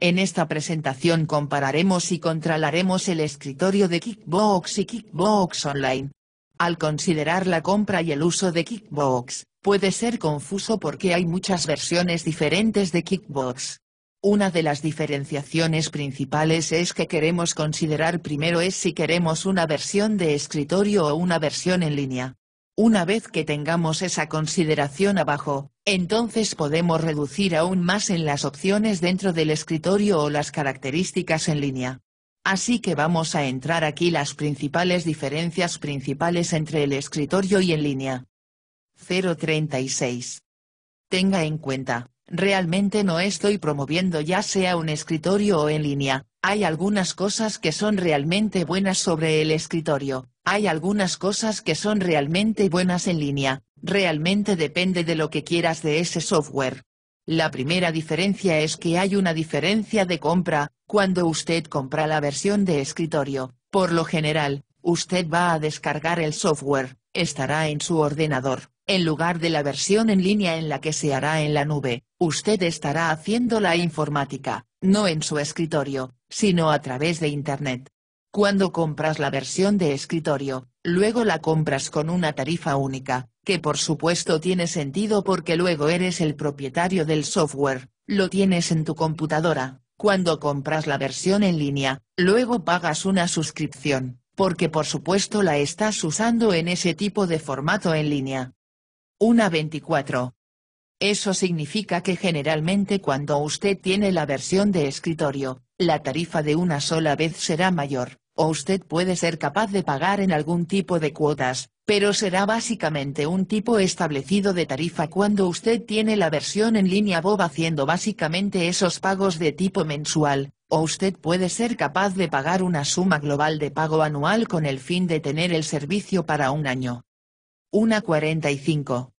En esta presentación compararemos y controlaremos el escritorio de Kickbox y Kickbox Online. Al considerar la compra y el uso de Kickbox, puede ser confuso porque hay muchas versiones diferentes de Kickbox. Una de las diferenciaciones principales es que queremos considerar primero es si queremos una versión de escritorio o una versión en línea. Una vez que tengamos esa consideración abajo, entonces podemos reducir aún más en las opciones dentro del escritorio o las características en línea. Así que vamos a entrar aquí las principales diferencias principales entre el escritorio y en línea. 036. Tenga en cuenta, realmente no estoy promoviendo ya sea un escritorio o en línea, hay algunas cosas que son realmente buenas sobre el escritorio, hay algunas cosas que son realmente buenas en línea, realmente depende de lo que quieras de ese software. La primera diferencia es que hay una diferencia de compra, cuando usted compra la versión de escritorio, por lo general, usted va a descargar el software, estará en su ordenador, en lugar de la versión en línea en la que se hará en la nube, usted estará haciendo la informática, no en su escritorio, sino a través de Internet. Cuando compras la versión de escritorio, luego la compras con una tarifa única, que por supuesto tiene sentido porque luego eres el propietario del software, lo tienes en tu computadora. Cuando compras la versión en línea, luego pagas una suscripción, porque por supuesto la estás usando en ese tipo de formato en línea. Una 24. Eso significa que generalmente cuando usted tiene la versión de escritorio, la tarifa de una sola vez será mayor, o usted puede ser capaz de pagar en algún tipo de cuotas, pero será básicamente un tipo establecido de tarifa cuando usted tiene la versión en línea Bob haciendo básicamente esos pagos de tipo mensual, o usted puede ser capaz de pagar una suma global de pago anual con el fin de tener el servicio para un año. Una 45.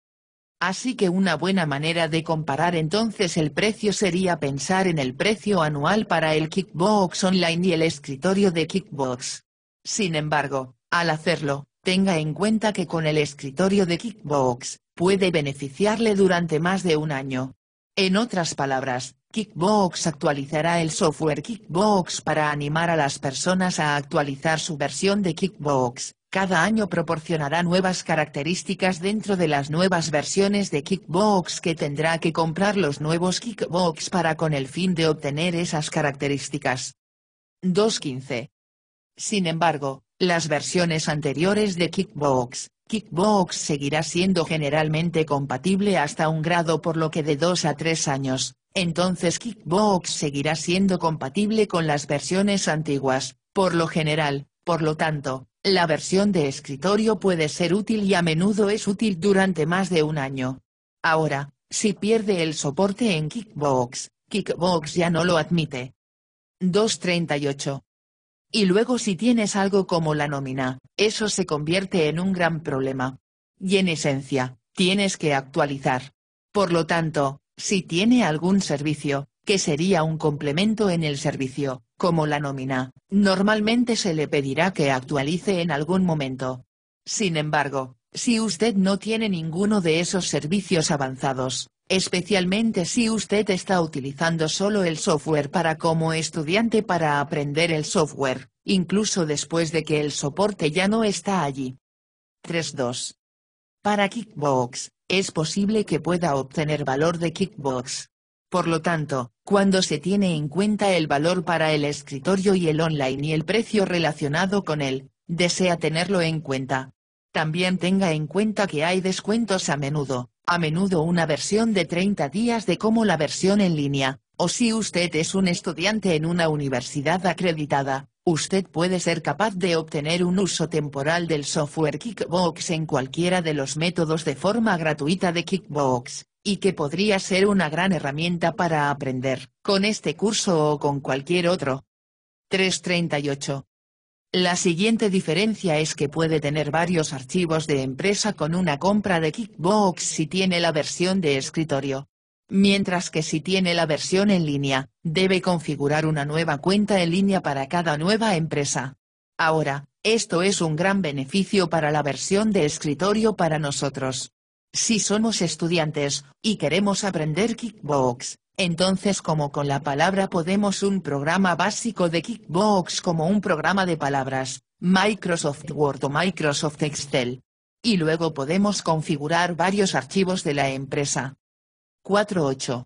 Así que una buena manera de comparar entonces el precio sería pensar en el precio anual para el Kickbox Online y el escritorio de Kickbox. Sin embargo, al hacerlo, tenga en cuenta que con el escritorio de Kickbox, puede beneficiarle durante más de un año. En otras palabras, Kickbox actualizará el software Kickbox para animar a las personas a actualizar su versión de Kickbox, cada año proporcionará nuevas características dentro de las nuevas versiones de Kickbox que tendrá que comprar los nuevos Kickbox para con el fin de obtener esas características. 2.15. Sin embargo, las versiones anteriores de Kickbox, Kickbox seguirá siendo generalmente compatible hasta un grado por lo que de 2 a 3 años, entonces Kickbox seguirá siendo compatible con las versiones antiguas, por lo general, por lo tanto, la versión de escritorio puede ser útil y a menudo es útil durante más de un año. Ahora, si pierde el soporte en Kickbox, Kickbox ya no lo admite. 238. Y luego si tienes algo como la nómina, eso se convierte en un gran problema. Y en esencia, tienes que actualizar. Por lo tanto, si tiene algún servicio, que sería un complemento en el servicio, como la nómina, normalmente se le pedirá que actualice en algún momento. Sin embargo, si usted no tiene ninguno de esos servicios avanzados, especialmente si usted está utilizando solo el software para como estudiante para aprender el software, incluso después de que el soporte ya no está allí. 3.2. Para Kickbox, es posible que pueda obtener valor de Kickbox, por lo tanto, cuando se tiene en cuenta el valor para el escritorio y el online y el precio relacionado con él, desea tenerlo en cuenta. También tenga en cuenta que hay descuentos a menudo, a menudo una versión de 30 días de como la versión en línea, o si usted es un estudiante en una universidad acreditada, usted puede ser capaz de obtener un uso temporal del software Kickbox en cualquiera de los métodos de forma gratuita de Kickbox y que podría ser una gran herramienta para aprender, con este curso o con cualquier otro. 338. La siguiente diferencia es que puede tener varios archivos de empresa con una compra de Kickbox si tiene la versión de escritorio. Mientras que si tiene la versión en línea, debe configurar una nueva cuenta en línea para cada nueva empresa. Ahora, esto es un gran beneficio para la versión de escritorio para nosotros, si somos estudiantes, y queremos aprender kickbox, entonces como con la palabra podemos un programa básico de kickbox como un programa de palabras, Microsoft Word o Microsoft Excel. Y luego podemos configurar varios archivos de la empresa. 4.8.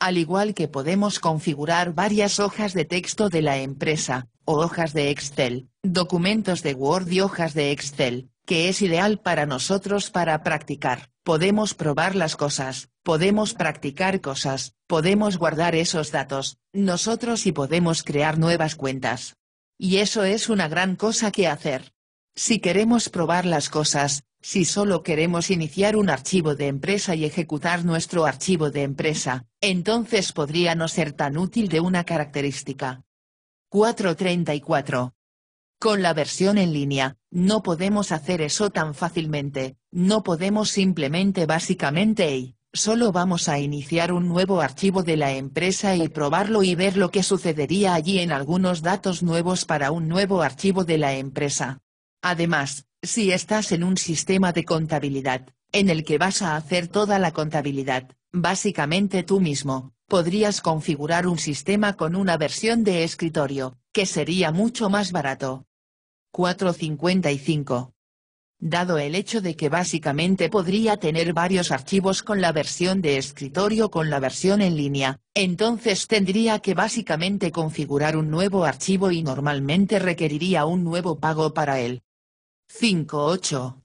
Al igual que podemos configurar varias hojas de texto de la empresa, o hojas de Excel, documentos de Word y hojas de Excel, que es ideal para nosotros para practicar. Podemos probar las cosas, podemos practicar cosas, podemos guardar esos datos, nosotros y podemos crear nuevas cuentas. Y eso es una gran cosa que hacer. Si queremos probar las cosas, si solo queremos iniciar un archivo de empresa y ejecutar nuestro archivo de empresa, entonces podría no ser tan útil de una característica. 434. Con la versión en línea, no podemos hacer eso tan fácilmente, no podemos simplemente básicamente y, solo vamos a iniciar un nuevo archivo de la empresa y probarlo y ver lo que sucedería allí en algunos datos nuevos para un nuevo archivo de la empresa. Además, si estás en un sistema de contabilidad, en el que vas a hacer toda la contabilidad, básicamente tú mismo, podrías configurar un sistema con una versión de escritorio, que sería mucho más barato. 455. Dado el hecho de que básicamente podría tener varios archivos con la versión de escritorio con la versión en línea, entonces tendría que básicamente configurar un nuevo archivo y normalmente requeriría un nuevo pago para él. 5.8.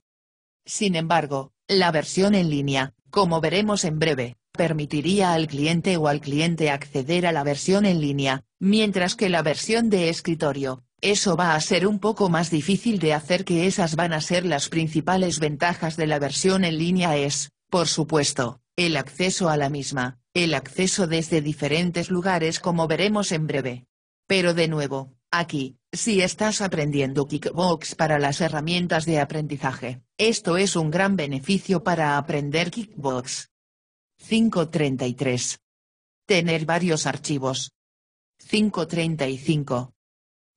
Sin embargo, la versión en línea, como veremos en breve, permitiría al cliente o al cliente acceder a la versión en línea, mientras que la versión de escritorio, eso va a ser un poco más difícil de hacer que esas van a ser las principales ventajas de la versión en línea es, por supuesto, el acceso a la misma, el acceso desde diferentes lugares como veremos en breve. Pero de nuevo, aquí, si estás aprendiendo Kickbox para las herramientas de aprendizaje, esto es un gran beneficio para aprender Kickbox. 533. Tener varios archivos. 535.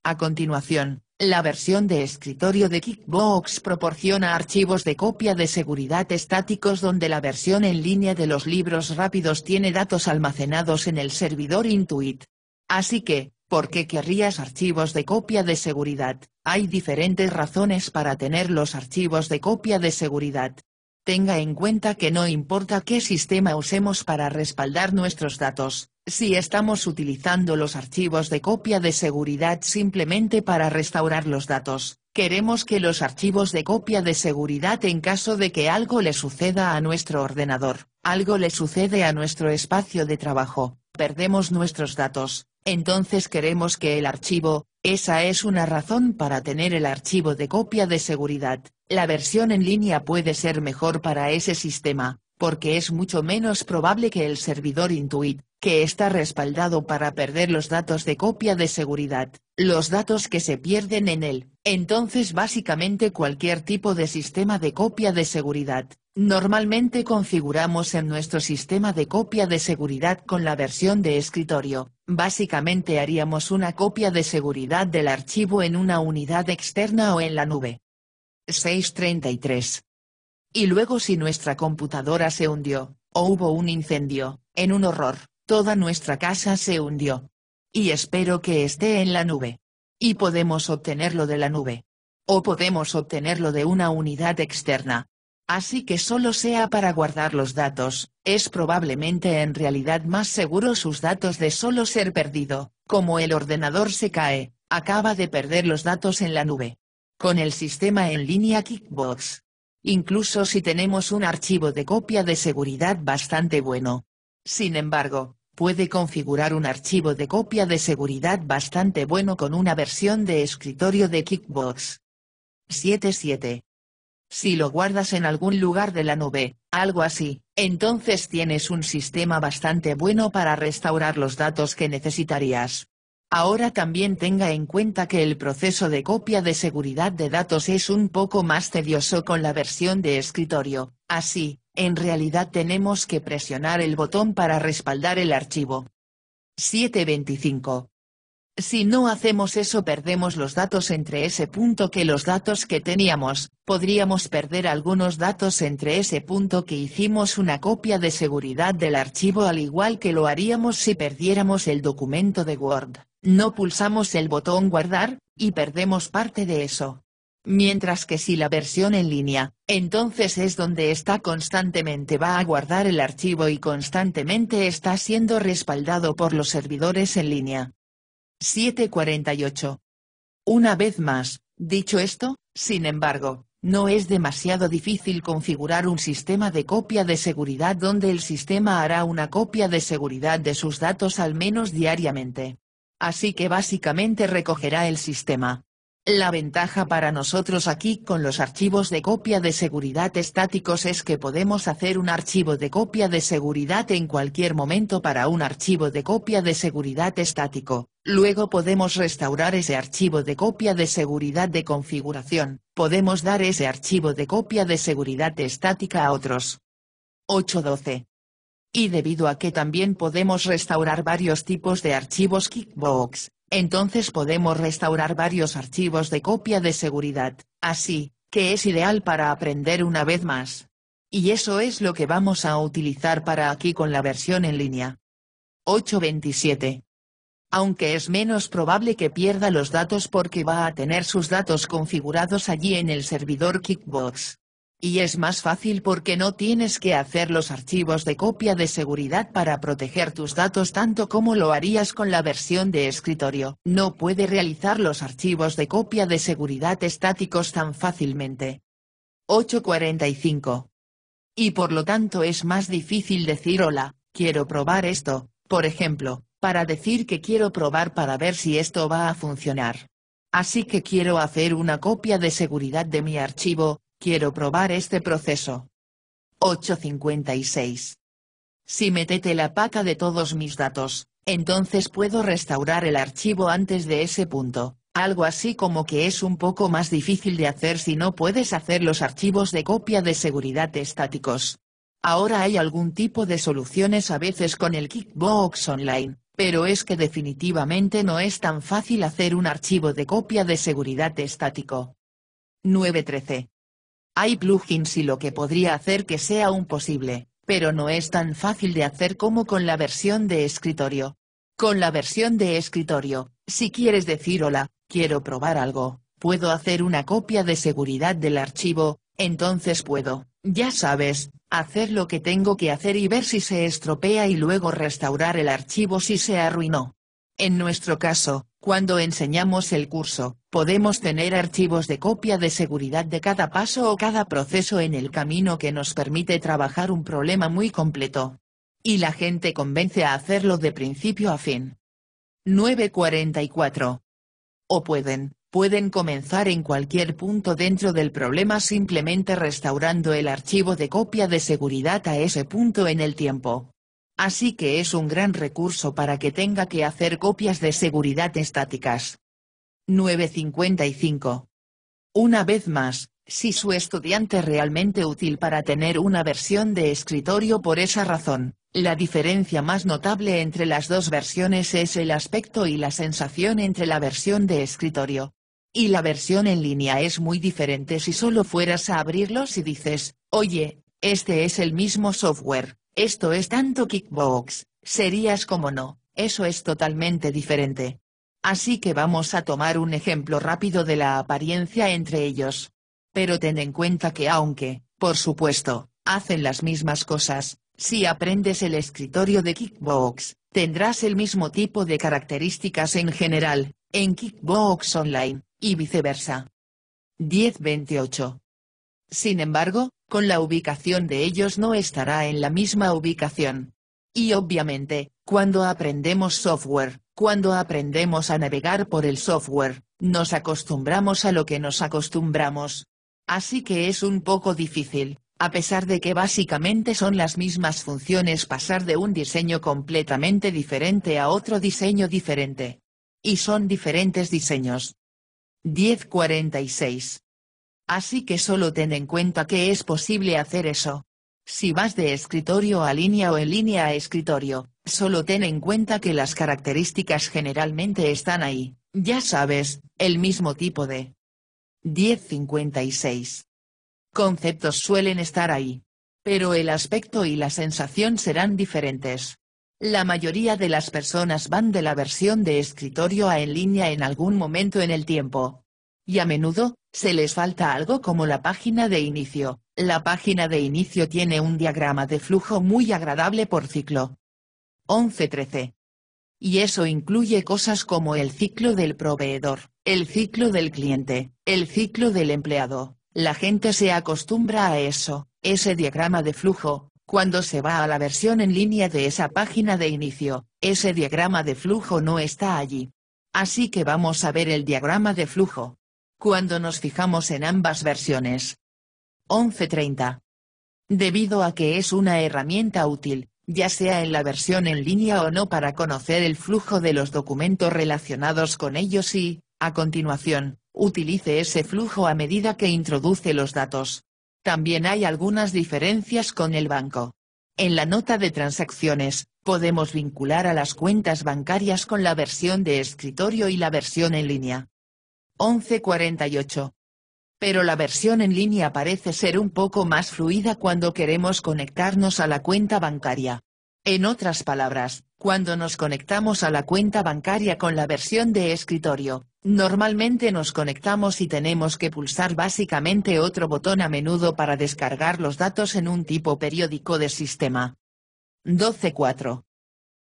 A continuación, la versión de escritorio de Kickbox proporciona archivos de copia de seguridad estáticos donde la versión en línea de los libros rápidos tiene datos almacenados en el servidor Intuit. Así que, ¿por qué querrías archivos de copia de seguridad? Hay diferentes razones para tener los archivos de copia de seguridad. Tenga en cuenta que no importa qué sistema usemos para respaldar nuestros datos, si estamos utilizando los archivos de copia de seguridad simplemente para restaurar los datos, queremos que los archivos de copia de seguridad en caso de que algo le suceda a nuestro ordenador, algo le sucede a nuestro espacio de trabajo, perdemos nuestros datos, entonces queremos que el archivo, esa es una razón para tener el archivo de copia de seguridad. La versión en línea puede ser mejor para ese sistema, porque es mucho menos probable que el servidor Intuit, que está respaldado para perder los datos de copia de seguridad, los datos que se pierden en él. Entonces básicamente cualquier tipo de sistema de copia de seguridad, normalmente configuramos en nuestro sistema de copia de seguridad con la versión de escritorio, Básicamente haríamos una copia de seguridad del archivo en una unidad externa o en la nube. 633. Y luego si nuestra computadora se hundió, o hubo un incendio, en un horror, toda nuestra casa se hundió. Y espero que esté en la nube. Y podemos obtenerlo de la nube. O podemos obtenerlo de una unidad externa así que solo sea para guardar los datos, es probablemente en realidad más seguro sus datos de solo ser perdido, como el ordenador se cae, acaba de perder los datos en la nube. Con el sistema en línea Kickbox. Incluso si tenemos un archivo de copia de seguridad bastante bueno. Sin embargo, puede configurar un archivo de copia de seguridad bastante bueno con una versión de escritorio de Kickbox. 77. Si lo guardas en algún lugar de la nube, algo así, entonces tienes un sistema bastante bueno para restaurar los datos que necesitarías. Ahora también tenga en cuenta que el proceso de copia de seguridad de datos es un poco más tedioso con la versión de escritorio, así, en realidad tenemos que presionar el botón para respaldar el archivo. 725. Si no hacemos eso perdemos los datos entre ese punto que los datos que teníamos, podríamos perder algunos datos entre ese punto que hicimos una copia de seguridad del archivo al igual que lo haríamos si perdiéramos el documento de Word, no pulsamos el botón guardar, y perdemos parte de eso. Mientras que si la versión en línea, entonces es donde está constantemente va a guardar el archivo y constantemente está siendo respaldado por los servidores en línea. 748. Una vez más, dicho esto, sin embargo, no es demasiado difícil configurar un sistema de copia de seguridad donde el sistema hará una copia de seguridad de sus datos al menos diariamente. Así que básicamente recogerá el sistema, la ventaja para nosotros aquí con los archivos de copia de seguridad estáticos es que podemos hacer un archivo de copia de seguridad en cualquier momento para un archivo de copia de seguridad estático, luego podemos restaurar ese archivo de copia de seguridad de configuración, podemos dar ese archivo de copia de seguridad estática a otros. 812. Y debido a que también podemos restaurar varios tipos de archivos Kickbox, entonces podemos restaurar varios archivos de copia de seguridad, así que es ideal para aprender una vez más. Y eso es lo que vamos a utilizar para aquí con la versión en línea. 827. Aunque es menos probable que pierda los datos porque va a tener sus datos configurados allí en el servidor Kickbox. Y es más fácil porque no tienes que hacer los archivos de copia de seguridad para proteger tus datos tanto como lo harías con la versión de escritorio. No puede realizar los archivos de copia de seguridad estáticos tan fácilmente. 845. Y por lo tanto es más difícil decir hola, quiero probar esto, por ejemplo, para decir que quiero probar para ver si esto va a funcionar. Así que quiero hacer una copia de seguridad de mi archivo, Quiero probar este proceso. 856. Si metete la paca de todos mis datos, entonces puedo restaurar el archivo antes de ese punto, algo así como que es un poco más difícil de hacer si no puedes hacer los archivos de copia de seguridad estáticos. Ahora hay algún tipo de soluciones a veces con el Kickbox Online, pero es que definitivamente no es tan fácil hacer un archivo de copia de seguridad estático. 913. Hay plugins y lo que podría hacer que sea un posible, pero no es tan fácil de hacer como con la versión de escritorio. Con la versión de escritorio, si quieres decir hola, quiero probar algo, puedo hacer una copia de seguridad del archivo, entonces puedo, ya sabes, hacer lo que tengo que hacer y ver si se estropea y luego restaurar el archivo si se arruinó. En nuestro caso, cuando enseñamos el curso, podemos tener archivos de copia de seguridad de cada paso o cada proceso en el camino que nos permite trabajar un problema muy completo. Y la gente convence a hacerlo de principio a fin. 944. O pueden, pueden comenzar en cualquier punto dentro del problema simplemente restaurando el archivo de copia de seguridad a ese punto en el tiempo así que es un gran recurso para que tenga que hacer copias de seguridad estáticas. 955. Una vez más, si su estudiante realmente útil para tener una versión de escritorio por esa razón, la diferencia más notable entre las dos versiones es el aspecto y la sensación entre la versión de escritorio. Y la versión en línea es muy diferente si solo fueras a abrirlos y dices, oye, este es el mismo software, esto es tanto kickbox, serías como no, eso es totalmente diferente. Así que vamos a tomar un ejemplo rápido de la apariencia entre ellos. Pero ten en cuenta que aunque, por supuesto, hacen las mismas cosas, si aprendes el escritorio de Kickbox, tendrás el mismo tipo de características en general, en Kickbox Online, y viceversa. 1028. Sin embargo, con la ubicación de ellos no estará en la misma ubicación. Y obviamente, cuando aprendemos software, cuando aprendemos a navegar por el software, nos acostumbramos a lo que nos acostumbramos. Así que es un poco difícil, a pesar de que básicamente son las mismas funciones pasar de un diseño completamente diferente a otro diseño diferente. Y son diferentes diseños. 1046. Así que solo ten en cuenta que es posible hacer eso. Si vas de escritorio a línea o en línea a escritorio, solo ten en cuenta que las características generalmente están ahí, ya sabes, el mismo tipo de 1056. Conceptos suelen estar ahí. Pero el aspecto y la sensación serán diferentes. La mayoría de las personas van de la versión de escritorio a en línea en algún momento en el tiempo, y a menudo, se les falta algo como la página de inicio. La página de inicio tiene un diagrama de flujo muy agradable por ciclo. 11.13. Y eso incluye cosas como el ciclo del proveedor, el ciclo del cliente, el ciclo del empleado. La gente se acostumbra a eso, ese diagrama de flujo, cuando se va a la versión en línea de esa página de inicio, ese diagrama de flujo no está allí. Así que vamos a ver el diagrama de flujo cuando nos fijamos en ambas versiones. 11.30. Debido a que es una herramienta útil, ya sea en la versión en línea o no para conocer el flujo de los documentos relacionados con ellos y, a continuación, utilice ese flujo a medida que introduce los datos. También hay algunas diferencias con el banco. En la nota de transacciones, podemos vincular a las cuentas bancarias con la versión de escritorio y la versión en línea. 1148. Pero la versión en línea parece ser un poco más fluida cuando queremos conectarnos a la cuenta bancaria. En otras palabras, cuando nos conectamos a la cuenta bancaria con la versión de escritorio, normalmente nos conectamos y tenemos que pulsar básicamente otro botón a menudo para descargar los datos en un tipo periódico de sistema. 12.4.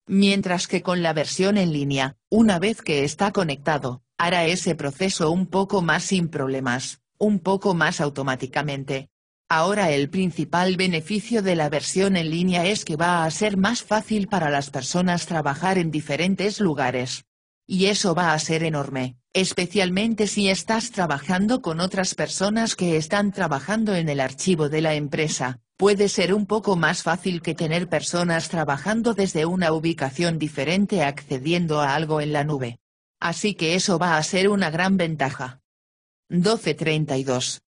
Mientras que con la versión en línea, una vez que está conectado, hará ese proceso un poco más sin problemas, un poco más automáticamente. Ahora el principal beneficio de la versión en línea es que va a ser más fácil para las personas trabajar en diferentes lugares. Y eso va a ser enorme, especialmente si estás trabajando con otras personas que están trabajando en el archivo de la empresa. Puede ser un poco más fácil que tener personas trabajando desde una ubicación diferente accediendo a algo en la nube. Así que eso va a ser una gran ventaja. 1232.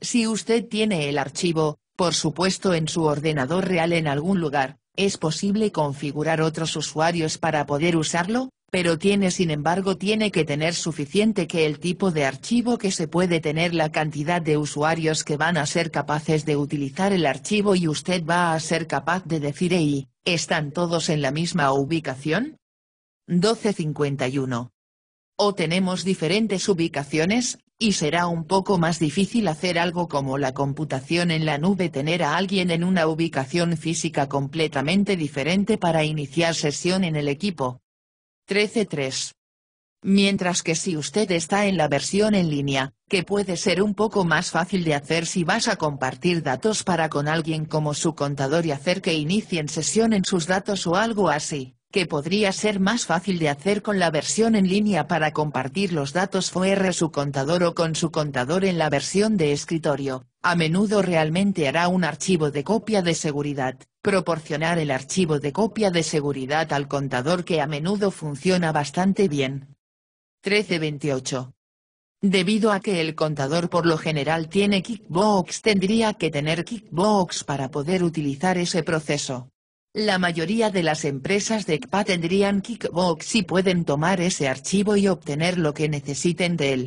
Si usted tiene el archivo, por supuesto en su ordenador real en algún lugar, es posible configurar otros usuarios para poder usarlo, pero tiene sin embargo tiene que tener suficiente que el tipo de archivo que se puede tener la cantidad de usuarios que van a ser capaces de utilizar el archivo y usted va a ser capaz de decir hey, ¿están todos en la misma ubicación? 1251 o tenemos diferentes ubicaciones, y será un poco más difícil hacer algo como la computación en la nube tener a alguien en una ubicación física completamente diferente para iniciar sesión en el equipo. 13.3. Mientras que si usted está en la versión en línea, que puede ser un poco más fácil de hacer si vas a compartir datos para con alguien como su contador y hacer que inicien sesión en sus datos o algo así que podría ser más fácil de hacer con la versión en línea para compartir los datos fuera su contador o con su contador en la versión de escritorio, a menudo realmente hará un archivo de copia de seguridad. Proporcionar el archivo de copia de seguridad al contador que a menudo funciona bastante bien. 1328. Debido a que el contador por lo general tiene Kickbox tendría que tener Kickbox para poder utilizar ese proceso. La mayoría de las empresas de ECPA tendrían Kickbox y pueden tomar ese archivo y obtener lo que necesiten de él.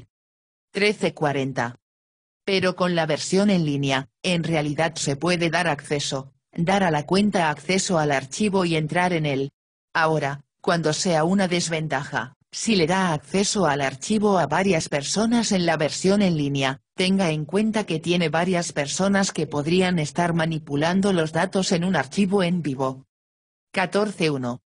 1340. Pero con la versión en línea, en realidad se puede dar acceso, dar a la cuenta acceso al archivo y entrar en él. Ahora, cuando sea una desventaja, si le da acceso al archivo a varias personas en la versión en línea, tenga en cuenta que tiene varias personas que podrían estar manipulando los datos en un archivo en vivo. 14.1.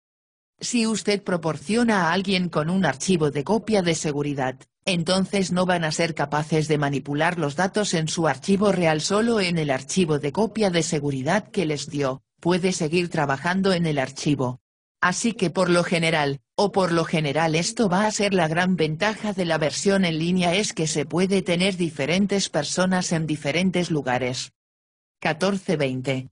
Si usted proporciona a alguien con un archivo de copia de seguridad, entonces no van a ser capaces de manipular los datos en su archivo real solo en el archivo de copia de seguridad que les dio, puede seguir trabajando en el archivo. Así que por lo general, o por lo general esto va a ser la gran ventaja de la versión en línea es que se puede tener diferentes personas en diferentes lugares. 1420.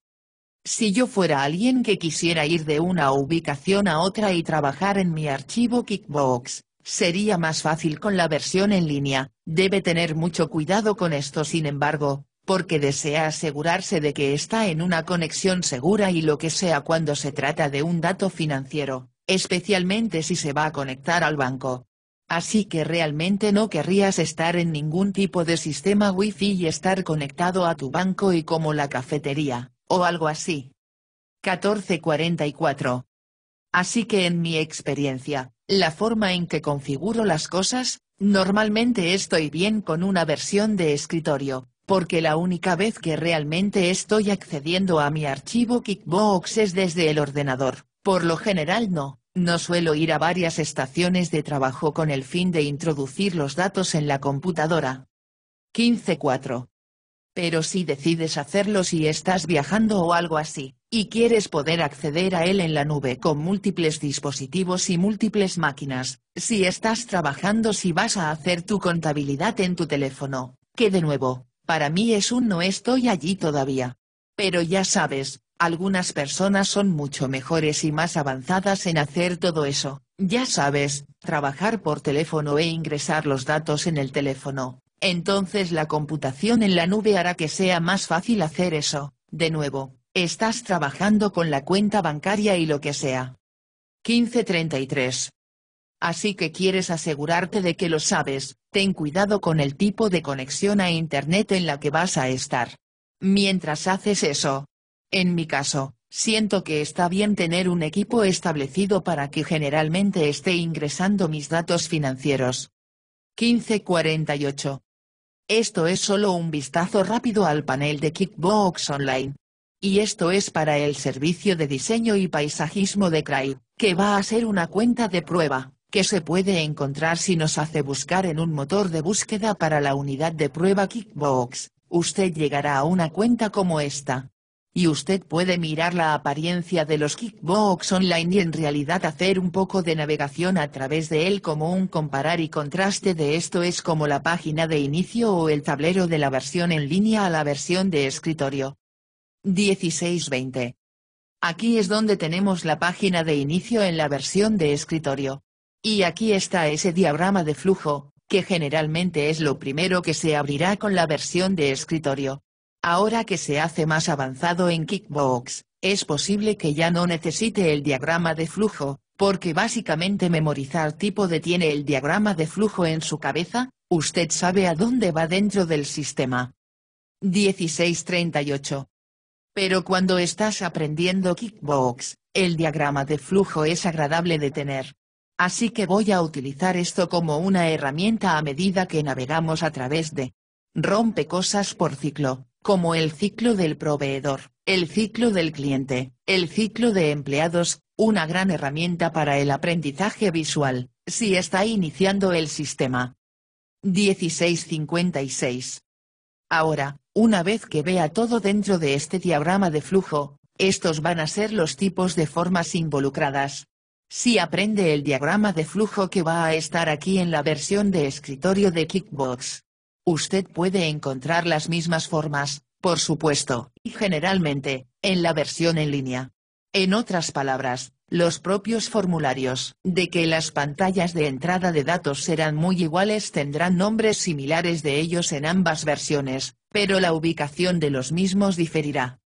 Si yo fuera alguien que quisiera ir de una ubicación a otra y trabajar en mi archivo Kickbox, sería más fácil con la versión en línea, debe tener mucho cuidado con esto sin embargo, porque desea asegurarse de que está en una conexión segura y lo que sea cuando se trata de un dato financiero, especialmente si se va a conectar al banco. Así que realmente no querrías estar en ningún tipo de sistema Wi-Fi y estar conectado a tu banco y como la cafetería, o algo así. 1444. Así que en mi experiencia, la forma en que configuro las cosas, normalmente estoy bien con una versión de escritorio, porque la única vez que realmente estoy accediendo a mi archivo Kickbox es desde el ordenador, por lo general no. No suelo ir a varias estaciones de trabajo con el fin de introducir los datos en la computadora. 15.4. Pero si decides hacerlo si estás viajando o algo así, y quieres poder acceder a él en la nube con múltiples dispositivos y múltiples máquinas, si estás trabajando si vas a hacer tu contabilidad en tu teléfono, que de nuevo, para mí es un no estoy allí todavía. Pero ya sabes, algunas personas son mucho mejores y más avanzadas en hacer todo eso. Ya sabes, trabajar por teléfono e ingresar los datos en el teléfono. Entonces la computación en la nube hará que sea más fácil hacer eso. De nuevo, estás trabajando con la cuenta bancaria y lo que sea. 1533. Así que quieres asegurarte de que lo sabes, ten cuidado con el tipo de conexión a Internet en la que vas a estar. Mientras haces eso. En mi caso, siento que está bien tener un equipo establecido para que generalmente esté ingresando mis datos financieros. 1548. Esto es solo un vistazo rápido al panel de Kickbox Online. Y esto es para el servicio de diseño y paisajismo de CRAI, que va a ser una cuenta de prueba que se puede encontrar si nos hace buscar en un motor de búsqueda para la unidad de prueba Kickbox, usted llegará a una cuenta como esta. Y usted puede mirar la apariencia de los Kickbox online y en realidad hacer un poco de navegación a través de él como un comparar y contraste de esto es como la página de inicio o el tablero de la versión en línea a la versión de escritorio. 1620. Aquí es donde tenemos la página de inicio en la versión de escritorio. Y aquí está ese diagrama de flujo, que generalmente es lo primero que se abrirá con la versión de escritorio. Ahora que se hace más avanzado en Kickbox, es posible que ya no necesite el diagrama de flujo, porque básicamente memorizar tipo detiene el diagrama de flujo en su cabeza, usted sabe a dónde va dentro del sistema. 1638. Pero cuando estás aprendiendo kickbox, el diagrama de flujo es agradable de tener así que voy a utilizar esto como una herramienta a medida que navegamos a través de Rompe cosas por ciclo, como el ciclo del proveedor, el ciclo del cliente, el ciclo de empleados, una gran herramienta para el aprendizaje visual, si está iniciando el sistema. 1656. Ahora, una vez que vea todo dentro de este diagrama de flujo, estos van a ser los tipos de formas involucradas, si aprende el diagrama de flujo que va a estar aquí en la versión de escritorio de Kickbox. Usted puede encontrar las mismas formas, por supuesto, y generalmente, en la versión en línea. En otras palabras, los propios formularios de que las pantallas de entrada de datos serán muy iguales tendrán nombres similares de ellos en ambas versiones, pero la ubicación de los mismos diferirá.